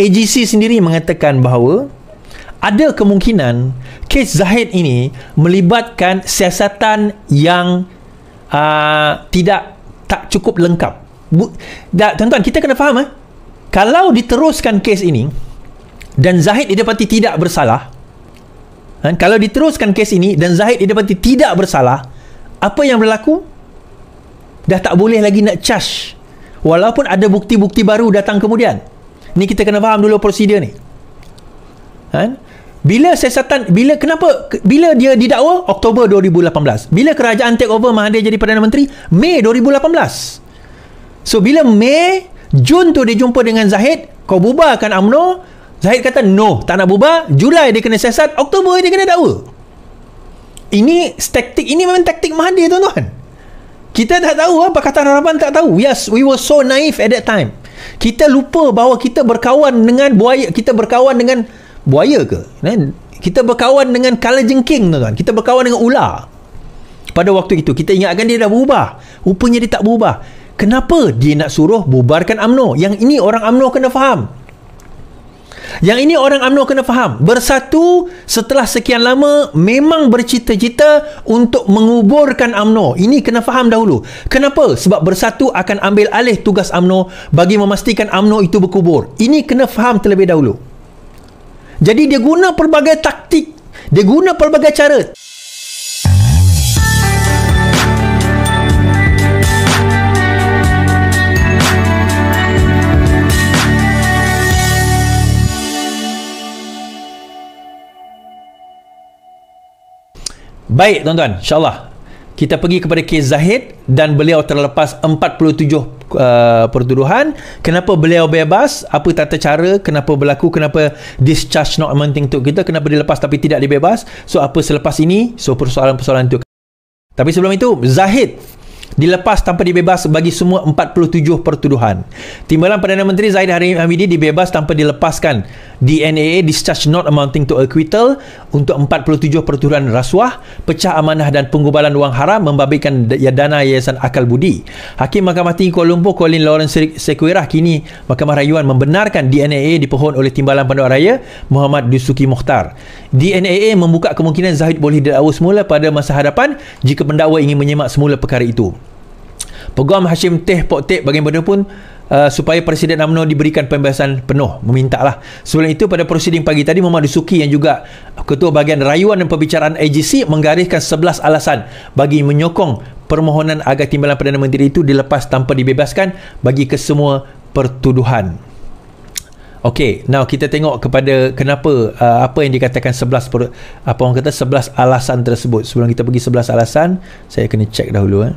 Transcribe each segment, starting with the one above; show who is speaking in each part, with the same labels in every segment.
Speaker 1: AGC sendiri mengatakan bahawa ada kemungkinan kes Zahid ini melibatkan siasatan yang uh, tidak tak cukup lengkap. Bu, tuan-tuan, kita kena faham eh. Kalau diteruskan kes ini dan Zahid dapati tidak bersalah, kan, kalau diteruskan kes ini dan Zahid dapati tidak bersalah, apa yang berlaku? Dah tak boleh lagi nak charge. Walaupun ada bukti-bukti baru datang kemudian. Ni kita kena faham dulu prosedur ni. Kan? Bila siasatan, bila kenapa? Bila dia didakwa? Oktober 2018. Bila kerajaan take over Mahathir jadi Perdana Menteri? Mei 2018. So, bila Mei, Jun tu dia jumpa dengan Zahid, kau bubarkan UMNO, Zahid kata no, tak nak bubar, Julai dia kena siasat, Oktober dia kena dakwa. Ini taktik, ini memang taktik Mahathir tuan-tuan. Kita tak tahu apa kata harapan tak tahu. Yes, we were so naive at that time kita lupa bahawa kita berkawan dengan buaya kita berkawan dengan buaya ke kan kita berkawan dengan kala jengking tu kan? kita berkawan dengan ular pada waktu itu kita ingatkan dia dah berubah rupanya dia tak berubah kenapa dia nak suruh bubarkan amno yang ini orang amno kena faham yang ini orang UMNO kena faham. Bersatu setelah sekian lama memang bercita-cita untuk menguburkan UMNO. Ini kena faham dahulu. Kenapa? Sebab Bersatu akan ambil alih tugas UMNO bagi memastikan UMNO itu berkubur. Ini kena faham terlebih dahulu. Jadi dia guna pelbagai taktik. Dia guna pelbagai cara. Baik tuan-tuan, insyaAllah. Kita pergi kepada kes Zahid dan beliau terlepas 47 uh, pertuduhan. Kenapa beliau bebas? Apa tata cara? Kenapa berlaku? Kenapa discharge not amounting untuk kita? Kenapa dilepas tapi tidak dibebas? So, apa selepas ini? So, persoalan-persoalan itu. Tapi sebelum itu, Zahid dilepas tanpa dibebas bagi semua 47 pertuduhan. Timbalan Perdana Menteri Zahid Hamidi dibebas tanpa dilepaskan DNAA discharge not amounting to acquittal untuk 47 pertuduhan rasuah, pecah amanah dan penggubalan wang haram membabitkan ya, dana Yayasan Akal Budi. Hakim Mahkamah Tinggi Kuala Lumpur Colin Lawrence Sekuirah kini Mahkamah Rayuan membenarkan DNAA dipohon oleh Timbalan Pandu Raya Muhammad Dusuki Mukhtar. DNAA membuka kemungkinan Zahid boleh didakwa semula pada masa hadapan jika pendakwa ingin menyemak semula perkara itu. Peguam Hashim Teh Pok Teh bagaimana Uh, supaya Presiden UMNO diberikan pembahasan penuh meminta lah sebelum itu pada prosiding pagi tadi Muhammad Suki yang juga ketua bahagian rayuan dan perbicaraan AGC menggariskan 11 alasan bagi menyokong permohonan agar timbalan Perdana Menteri itu dilepas tanpa dibebaskan bagi kesemua pertuduhan Okey, now kita tengok kepada kenapa uh, apa yang dikatakan 11 apa orang kata 11 alasan tersebut. Sebelum kita pergi 11 alasan, saya kena check dahulu eh.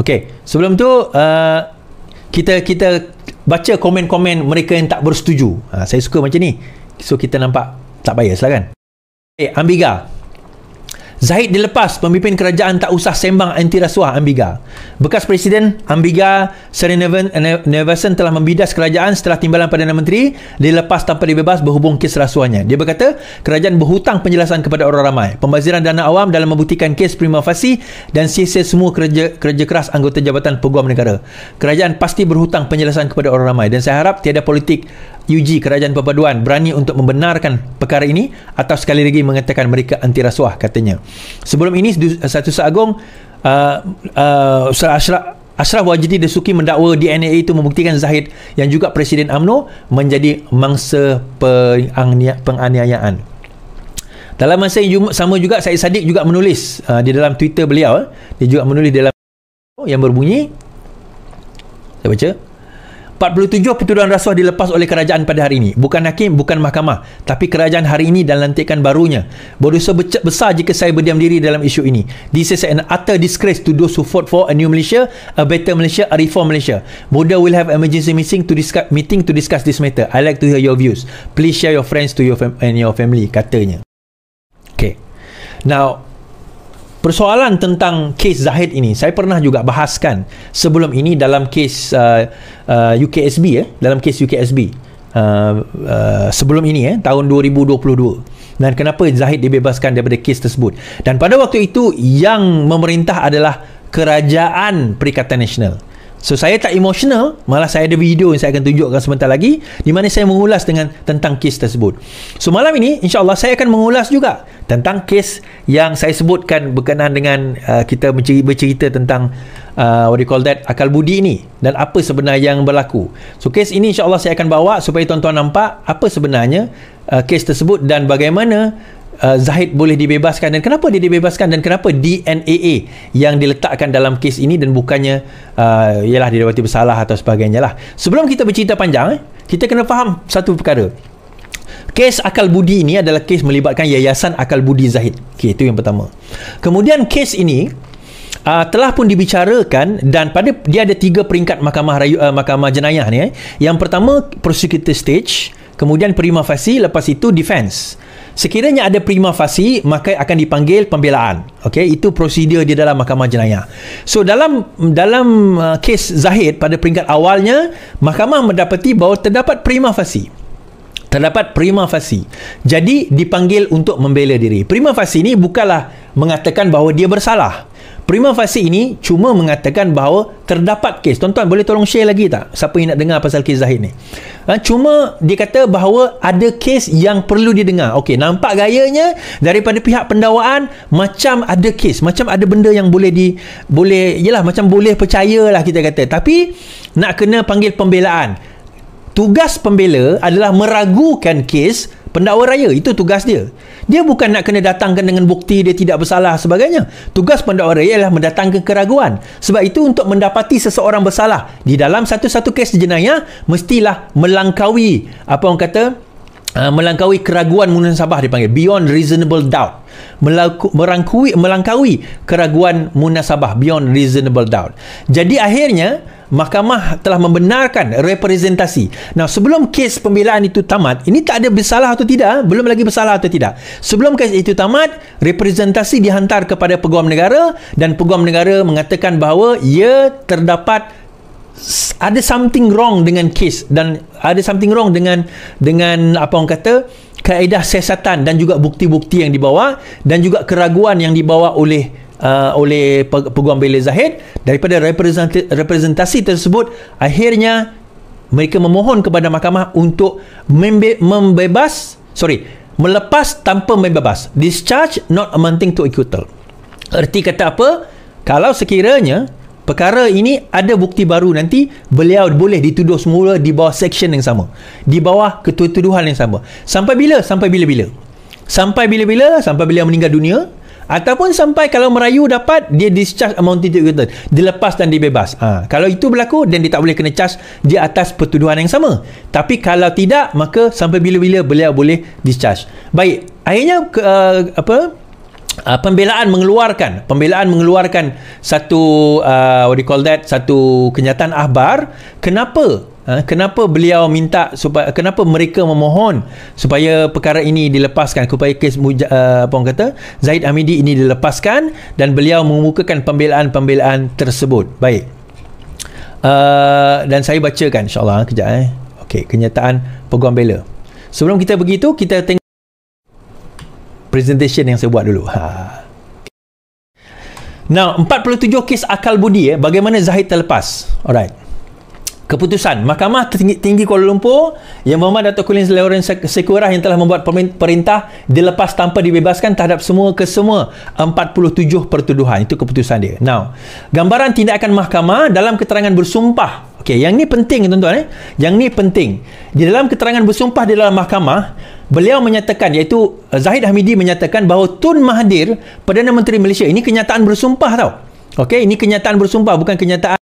Speaker 1: Okey, sebelum tu uh, kita kita baca komen-komen mereka yang tak bersetuju. Uh, saya suka macam ni. So kita nampak tak bias lah kan. Eh, hey, Ambiga, Zahid dilepas pemimpin kerajaan tak usah sembang anti rasuah Ambiga. Bekas Presiden Ambiga Serenevan telah membidas kerajaan setelah timbalan Perdana Menteri dilepas tanpa dibebas berhubung kes rasuahnya. Dia berkata, kerajaan berhutang penjelasan kepada orang ramai. Pembaziran dana awam dalam membuktikan kes prima facie dan sia semua kerja, kerja keras anggota Jabatan Peguam Negara. Kerajaan pasti berhutang penjelasan kepada orang ramai dan saya harap tiada politik UG Kerajaan Perpaduan berani untuk membenarkan perkara ini atau sekali lagi mengatakan mereka anti rasuah katanya. Sebelum ini eh, satu seagung uh, eh, eh, uh, Ashraf Ashraf Wajidi Desuki mendakwa DNA itu membuktikan Zahid yang juga Presiden AMNO menjadi mangsa penganiayaan. Dalam masa yang sama juga Said Sadiq juga menulis uh, di dalam Twitter beliau dia juga menulis dalam yang berbunyi saya baca 47 pertuduhan rasuah dilepas oleh kerajaan pada hari ini. Bukan hakim, bukan mahkamah. Tapi kerajaan hari ini dan lantikan barunya. Berusaha besar jika saya berdiam diri dalam isu ini. This is an utter disgrace to those who fought for a new Malaysia, a better Malaysia, a reform Malaysia. Buddha will have emergency meeting to discuss, meeting to discuss this matter. I like to hear your views. Please share your friends to your and your family, katanya. Okay. Now, persoalan tentang kes Zahid ini saya pernah juga bahaskan sebelum ini dalam kes uh, uh, UKSB ya eh? dalam kes UKSB uh, uh, sebelum ini ya eh? tahun 2022 dan kenapa Zahid dibebaskan daripada kes tersebut dan pada waktu itu yang memerintah adalah kerajaan Perikatan Nasional So saya tak emosional, Malah saya ada video Yang saya akan tunjukkan sebentar lagi Di mana saya mengulas dengan Tentang kes tersebut So malam ini insya Allah saya akan mengulas juga Tentang kes Yang saya sebutkan Berkenaan dengan uh, Kita bercerita tentang uh, What do you call that Akal budi ini Dan apa sebenarnya yang berlaku So kes ini insya Allah saya akan bawa Supaya tuan-tuan nampak Apa sebenarnya uh, Kes tersebut Dan bagaimana uh, Zahid boleh dibebaskan dan kenapa dia dibebaskan dan kenapa DNAA yang diletakkan dalam kes ini dan bukannya uh, ialah didapati bersalah atau sebagainya lah. Sebelum kita bercerita panjang, eh, kita kena faham satu perkara. Kes akal budi ini adalah kes melibatkan yayasan akal budi Zahid. Okay, itu yang pertama. Kemudian kes ini uh, telah pun dibicarakan dan pada dia ada tiga peringkat mahkamah rayu, uh, mahkamah jenayah ni. Eh. Yang pertama prosecutor stage, kemudian prima facie, lepas itu defense. Sekiranya ada prima facie, maka akan dipanggil pembelaan. Okey, itu prosedur di dalam mahkamah jenayah. So dalam dalam uh, kes Zahid pada peringkat awalnya, mahkamah mendapati bahawa terdapat prima facie terdapat prima facie. Jadi dipanggil untuk membela diri. Prima facie ini bukanlah mengatakan bahawa dia bersalah. Prima Fasi ini cuma mengatakan bahawa terdapat kes. Tuan-tuan boleh tolong share lagi tak? Siapa yang nak dengar pasal kes Zahid ni? Ha, cuma dia kata bahawa ada kes yang perlu didengar. Okey, nampak gayanya daripada pihak pendawaan macam ada kes, macam ada benda yang boleh di boleh yalah macam boleh percaya lah kita kata. Tapi nak kena panggil pembelaan. Tugas pembela adalah meragukan kes pendakwa raya itu tugas dia dia bukan nak kena datangkan dengan bukti dia tidak bersalah sebagainya tugas pendakwa raya ialah mendatangkan keraguan sebab itu untuk mendapati seseorang bersalah di dalam satu-satu kes jenayah mestilah melangkaui apa orang kata Uh, melangkaui keraguan munasabah dipanggil beyond reasonable doubt Melaku, merangkui, melangkaui keraguan munasabah beyond reasonable doubt jadi akhirnya mahkamah telah membenarkan representasi. Nah, sebelum kes pembelaan itu tamat, ini tak ada bersalah atau tidak, ah? belum lagi bersalah atau tidak. Sebelum kes itu tamat, representasi dihantar kepada peguam negara dan peguam negara mengatakan bahawa ia terdapat ada something wrong dengan kes dan ada something wrong dengan dengan apa orang kata kaedah siasatan dan juga bukti-bukti yang dibawa dan juga keraguan yang dibawa oleh uh, oleh peguam Bela Zahid daripada representasi tersebut akhirnya mereka memohon kepada mahkamah untuk membe- membebas sorry melepas tanpa membebas discharge not amounting to acquittal erti kata apa kalau sekiranya perkara ini ada bukti baru nanti beliau boleh dituduh semula di bawah section yang sama di bawah ketua tuduhan yang sama sampai bila sampai bila-bila sampai bila-bila sampai beliau meninggal dunia ataupun sampai kalau merayu dapat dia discharge amount tidak return dilepas dan dibebas ha. kalau itu berlaku dan dia tak boleh kena charge di atas pertuduhan yang sama tapi kalau tidak maka sampai bila-bila beliau boleh discharge baik akhirnya ke, uh, apa Uh, pembelaan mengeluarkan pembelaan mengeluarkan satu uh, what do you call that satu kenyataan ahbar. kenapa Ha? kenapa beliau minta supaya kenapa mereka memohon supaya perkara ini dilepaskan supaya kes uh, apa kata Zaid Amidi ini dilepaskan dan beliau mengemukakan pembelaan-pembelaan tersebut baik uh, dan saya bacakan insyaallah eh, kejap eh okey kenyataan peguam bela sebelum kita begitu kita tengok presentation yang saya buat dulu ha Now, 47 kes akal budi eh, bagaimana Zahid terlepas. Alright keputusan Mahkamah Tertinggi Tinggi Kuala Lumpur yang bermak Datuk Kulin Lawrence Sekurah yang telah membuat perintah dilepas tanpa dibebaskan terhadap semua ke semua 47 pertuduhan itu keputusan dia. Now, gambaran tindakan mahkamah dalam keterangan bersumpah. Okey, yang ni penting tuan-tuan eh. Yang ni penting. Di dalam keterangan bersumpah di dalam mahkamah, beliau menyatakan iaitu eh, Zahid Hamidi menyatakan bahawa Tun Mahathir Perdana Menteri Malaysia ini kenyataan bersumpah tau. Okey, ini kenyataan bersumpah bukan kenyataan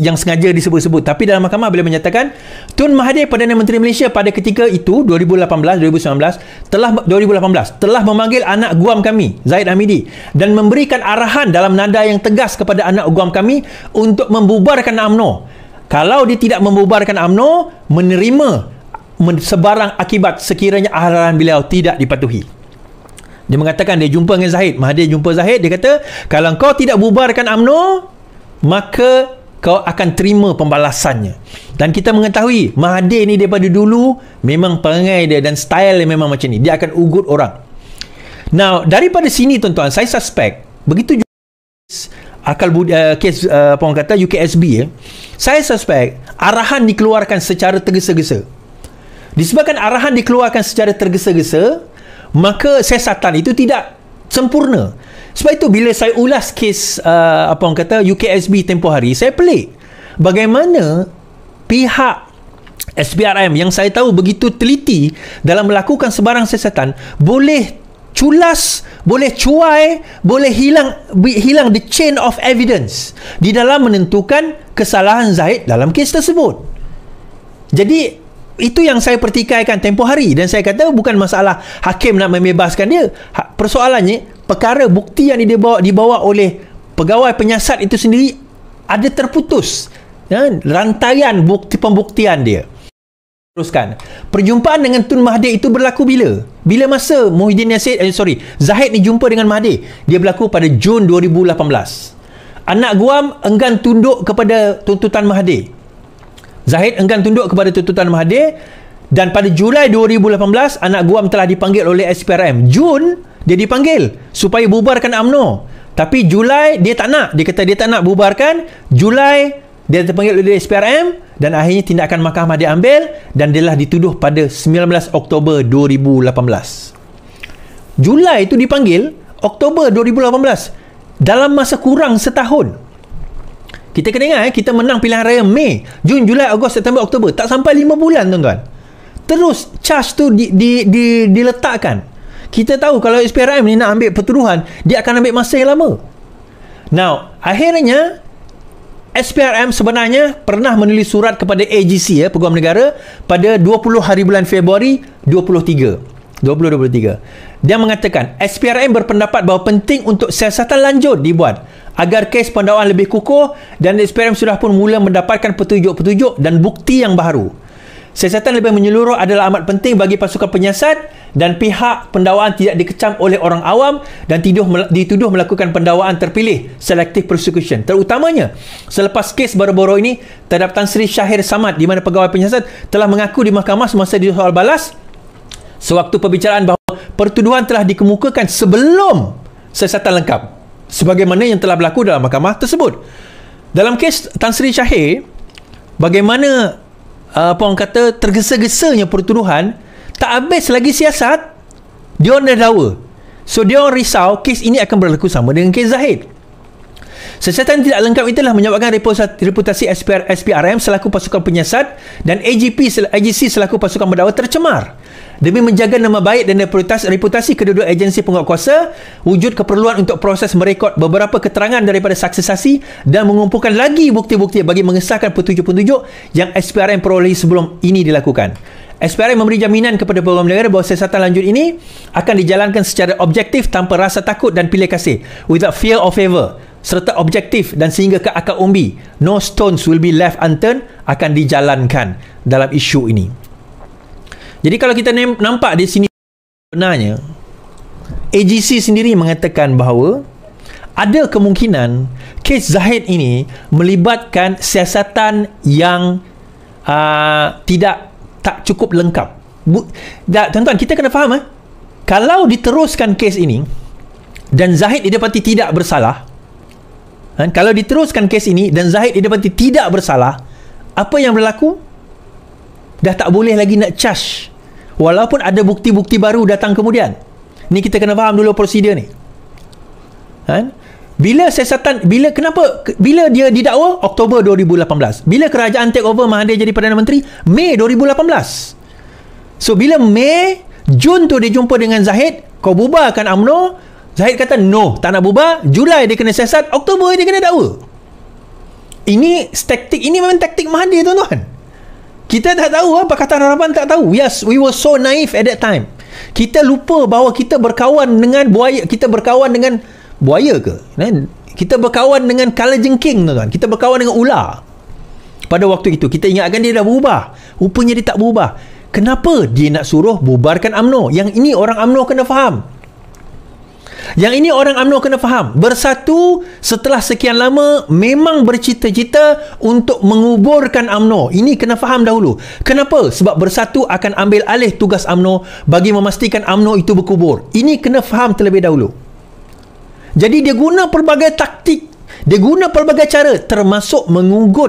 Speaker 1: yang sengaja disebut-sebut tapi dalam mahkamah beliau menyatakan Tun Mahathir Perdana Menteri Malaysia pada ketika itu 2018-2019 telah 2018 telah memanggil anak guam kami Zaid Amidi dan memberikan arahan dalam nada yang tegas kepada anak guam kami untuk membubarkan AMNO kalau dia tidak membubarkan AMNO menerima sebarang akibat sekiranya arahan beliau tidak dipatuhi dia mengatakan dia jumpa dengan Zaid, Mahathir jumpa Zaid, dia kata kalau kau tidak bubarkan AMNO maka kau akan terima pembalasannya. Dan kita mengetahui Mahathir ni daripada dulu memang perangai dia dan style dia memang macam ni. Dia akan ugut orang. Now, daripada sini tuan-tuan, saya suspect begitu juga akal bud- uh, eh, kes uh, apa orang kata UKSB ya. Eh, saya suspect arahan dikeluarkan secara tergesa-gesa. Disebabkan arahan dikeluarkan secara tergesa-gesa, maka sesatan itu tidak sempurna. Sebab itu bila saya ulas kes uh, apa orang kata UKSB tempoh hari, saya pelik. Bagaimana pihak SBRM yang saya tahu begitu teliti dalam melakukan sebarang siasatan boleh culas, boleh cuai, boleh hilang hilang the chain of evidence di dalam menentukan kesalahan Zaid dalam kes tersebut. Jadi itu yang saya pertikaikan tempoh hari dan saya kata bukan masalah hakim nak membebaskan dia. Ha, persoalannya perkara bukti yang dibawa dibawa oleh pegawai penyiasat itu sendiri ada terputus ya? rantaian bukti pembuktian dia teruskan perjumpaan dengan Tun Mahdi itu berlaku bila bila masa Muhyiddin Yassid eh, sorry Zahid ni jumpa dengan Mahdi dia berlaku pada Jun 2018 anak Guam enggan tunduk kepada tuntutan Mahdi Zahid enggan tunduk kepada tuntutan Mahdi dan pada Julai 2018 anak Guam telah dipanggil oleh SPRM Jun dia dipanggil supaya bubarkan AMNO, Tapi Julai dia tak nak. Dia kata dia tak nak bubarkan. Julai dia dipanggil oleh SPRM dan akhirnya tindakan mahkamah diambil dan dia lah dituduh pada 19 Oktober 2018. Julai itu dipanggil Oktober 2018 dalam masa kurang setahun. Kita kena ingat eh, kita menang pilihan raya Mei, Jun, Julai, Ogos, September, Oktober. Tak sampai 5 bulan tuan-tuan. Terus charge tu di, di, di, diletakkan. Kita tahu kalau SPRM ni nak ambil pertuduhan, dia akan ambil masa yang lama. Now, akhirnya SPRM sebenarnya pernah menulis surat kepada AGC ya, Peguam Negara pada 20 hari bulan Februari 23. 2023. Dia mengatakan SPRM berpendapat bahawa penting untuk siasatan lanjut dibuat agar kes pendakwaan lebih kukuh dan SPRM sudah pun mula mendapatkan petunjuk-petunjuk dan bukti yang baru. Siasatan lebih menyeluruh adalah amat penting bagi pasukan penyiasat dan pihak pendawaan tidak dikecam oleh orang awam dan tuduh dituduh melakukan pendawaan terpilih selective prosecution terutamanya selepas kes baru-baru ini terhadap Tan Sri Syahir Samad di mana pegawai penyiasat telah mengaku di mahkamah semasa di soal balas sewaktu pembicaraan bahawa pertuduhan telah dikemukakan sebelum siasatan lengkap sebagaimana yang telah berlaku dalam mahkamah tersebut dalam kes Tan Sri Syahir bagaimana uh, apa orang kata tergesa-gesanya pertuduhan tak habis lagi siasat dia orang dah dakwa so dia orang risau kes ini akan berlaku sama dengan kes Zahid Sesetan tidak lengkap itulah menyebabkan reputasi SPR, SPRM selaku pasukan penyiasat dan AGP, AGC selaku pasukan berdakwa tercemar demi menjaga nama baik dan reputasi, reputasi kedua-dua agensi penguatkuasa wujud keperluan untuk proses merekod beberapa keterangan daripada saksi-saksi dan mengumpulkan lagi bukti-bukti bagi mengesahkan petunjuk-petunjuk yang SPRM perolehi sebelum ini dilakukan. SPRM memberi jaminan kepada Peguam Negara bahawa siasatan lanjut ini akan dijalankan secara objektif tanpa rasa takut dan pilih kasih without fear or favour serta objektif dan sehingga ke akar umbi no stones will be left unturned akan dijalankan dalam isu ini. Jadi kalau kita nampak di sini sebenarnya AGC sendiri mengatakan bahawa ada kemungkinan kes Zahid ini melibatkan siasatan yang uh, tidak tak cukup lengkap. Bu, tuan-tuan, kita kena faham eh. Kalau diteruskan kes ini dan Zahid didapati tidak bersalah, kan, kalau diteruskan kes ini dan Zahid didapati tidak bersalah, apa yang berlaku? Dah tak boleh lagi nak charge Walaupun ada bukti-bukti baru datang kemudian. Ni kita kena faham dulu prosedur ni. Ha? Bila siasatan, bila kenapa? Bila dia didakwa? Oktober 2018. Bila kerajaan take over Mahathir jadi Perdana Menteri? Mei 2018. So, bila Mei, Jun tu dia jumpa dengan Zahid, kau bubarkan UMNO, Zahid kata no, tak nak bubar. Julai dia kena siasat, Oktober dia kena dakwa. Ini taktik, ini memang taktik Mahathir tuan-tuan. Kita tak tahu lah Pakatan Harapan tak tahu Yes we were so naive at that time Kita lupa bahawa kita berkawan dengan buaya Kita berkawan dengan buaya ke? Kan? Kita berkawan dengan color jengking tuan-tuan Kita berkawan dengan ular Pada waktu itu kita ingatkan dia dah berubah Rupanya dia tak berubah Kenapa dia nak suruh bubarkan UMNO Yang ini orang UMNO kena faham yang ini orang UMNO kena faham. Bersatu setelah sekian lama memang bercita-cita untuk menguburkan UMNO. Ini kena faham dahulu. Kenapa? Sebab Bersatu akan ambil alih tugas UMNO bagi memastikan UMNO itu berkubur. Ini kena faham terlebih dahulu. Jadi dia guna pelbagai taktik, dia guna pelbagai cara termasuk mengugut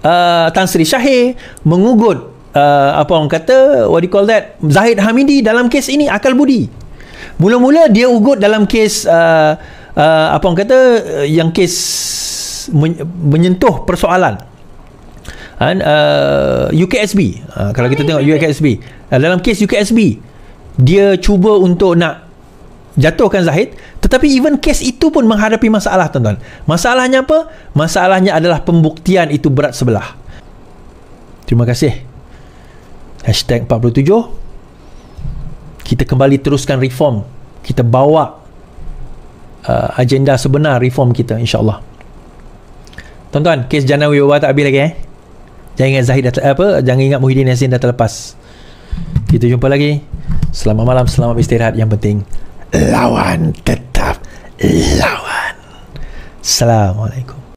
Speaker 1: uh, Tan Sri Syahir, mengugut Uh, apa orang kata what do you call that Zahid Hamidi dalam kes ini akal budi mula-mula dia ugut dalam kes uh, uh, apa orang kata uh, yang kes men- menyentuh persoalan And, uh, UKSB uh, kalau kita tengok UKSB uh, dalam kes UKSB dia cuba untuk nak jatuhkan Zahid tetapi even kes itu pun menghadapi masalah tuan-tuan masalahnya apa? masalahnya adalah pembuktian itu berat sebelah terima kasih hashtag 47 kita kembali teruskan reform kita bawa uh, agenda sebenar reform kita insyaAllah tuan-tuan kes Jana Wibawa tak habis lagi eh jangan ingat Zahid dah apa jangan ingat Muhyiddin Yassin dah terlepas kita jumpa lagi selamat malam selamat istirahat yang penting lawan tetap lawan Assalamualaikum